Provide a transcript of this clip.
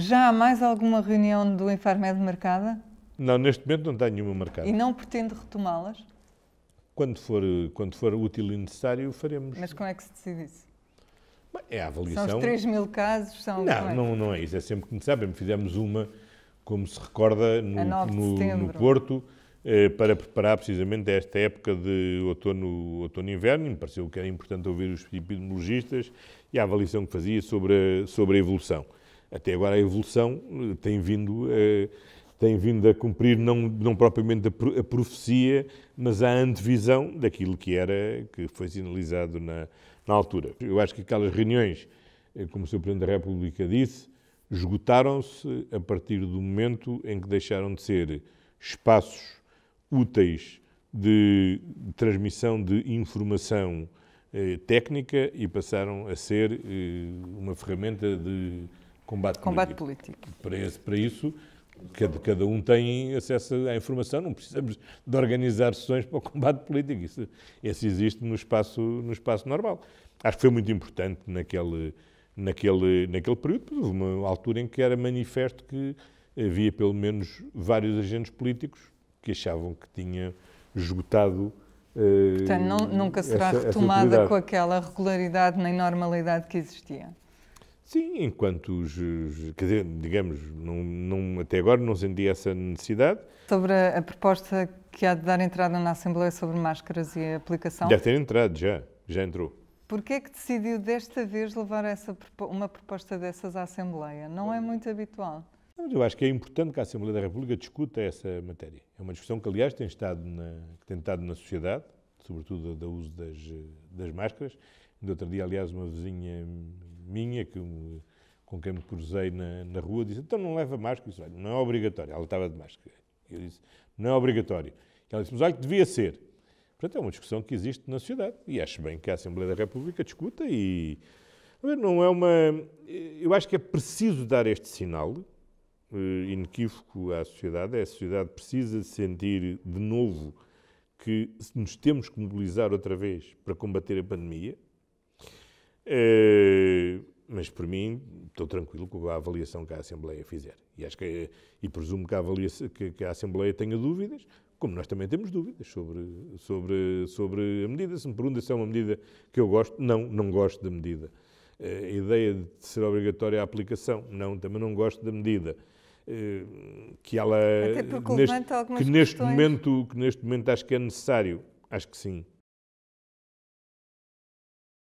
Já há mais alguma reunião do Infarmed marcada? Não, neste momento não tenho nenhuma marcada. E não pretende retomá-las? Quando for, quando for útil e necessário, faremos. Mas como é que se decide isso? É a avaliação. São os 3 mil casos? São não, é? não, não é isso. É sempre que necessário. Fizemos uma, como se recorda, no, no, no Porto, eh, para preparar precisamente esta época de outono, outono e inverno. Me pareceu que era importante ouvir os epidemiologistas e a avaliação que fazia sobre a, sobre a evolução até agora a evolução eh, tem vindo, eh, tem vindo a cumprir não, não propriamente a profecia, mas a antevisão daquilo que era, que foi sinalizado na, na altura. Eu acho que aquelas reuniões, eh, como o Sr. Presidente da República disse, esgotaram-se a partir do momento em que deixaram de ser espaços úteis de transmissão de informação eh, técnica e passaram a ser eh, uma ferramenta de combate, combate político. político. Para, esse, para isso, cada, cada um tem acesso à informação, não precisamos de organizar sessões para o combate político. Isso, existe no espaço, no espaço normal. Acho que foi muito importante naquele, naquele, naquele período, houve uma altura em que era manifesto que havia pelo menos vários agentes políticos que achavam que tinha esgotado. Eh, Portanto, não, nunca será essa, retomada essa com aquela regularidade nem normalidade que existia. Sim, enquanto os, quer dizer, digamos, até agora não senti essa necessidade. Sobre a, a, proposta que há de dar entrada na Assembleia sobre máscaras e a aplicação? Deve ter entrado, já, já entrou. Porquê é que decidiu desta vez levar essa, uma proposta dessas à Assembleia? Não é muito habitual. eu acho que é importante que a Assembleia da República discuta essa matéria. É uma discussão que, aliás, tem estado na, tem estado na sociedade, sobretudo do uso das, eh, das máscaras. No outro dia, aliás, uma vizinha minha que com quem me cruzei na, na rua disse: Então não leva máscara? Isso não é obrigatório. Ela estava de máscara. Eu disse: Não é obrigatório. Ela disse: Mas olha que devia ser. Portanto, é uma discussão que existe na sociedade e acho bem que a Assembleia da República discuta e. Não é uma. Eu acho que é preciso dar este sinal eh, inequívoco à sociedade. É a sociedade precisa sentir de novo que nos temos que mobilizar outra vez para combater a pandemia, Uh, mas, por mim, estou tranquilo com a avaliação que a Assembleia fizer. E, acho que, e presumo que a, avaliação, que, que a Assembleia tenha dúvidas, como nós também temos dúvidas sobre, sobre, sobre a medida. Se me pergunta se é uma medida que eu gosto, não, não gosto da medida. Uh, a ideia de ser obrigatória a aplicação, não, também não gosto da medida eh, que ela neste, que neste questões. momento que neste momento acho que é necessário acho que sim